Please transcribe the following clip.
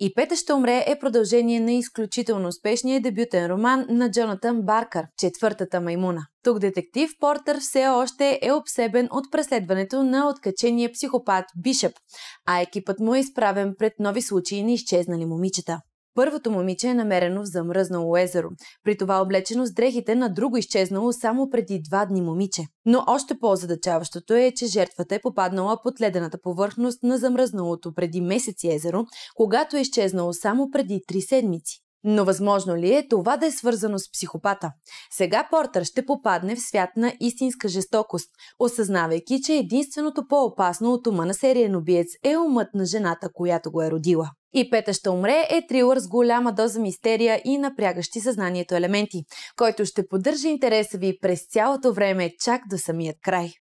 И Пета ще умре е продължение на изключително успешния дебютен роман на Джонатан Баркър Четвъртата маймуна. Тук детектив Портер все още е обсебен от преследването на откачения психопат Бишъп, а екипът му е изправен пред нови случаи на изчезнали момичета. Първото момиче е намерено в замръзнало езеро, при това облечено с дрехите на друго изчезнало само преди два дни момиче. Но още по-задачаващото е, че жертвата е попаднала под ледената повърхност на замръзналото преди месец езеро, когато е изчезнало само преди три седмици. Но възможно ли е това да е свързано с психопата? Сега Портър ще попадне в свят на истинска жестокост, осъзнавайки, че единственото по-опасно от ума на сериен убиец е умът на жената, която го е родила. И Пета ще умре е трилър с голяма доза мистерия и напрягащи съзнанието елементи, който ще поддържа интереса ви през цялото време чак до самият край.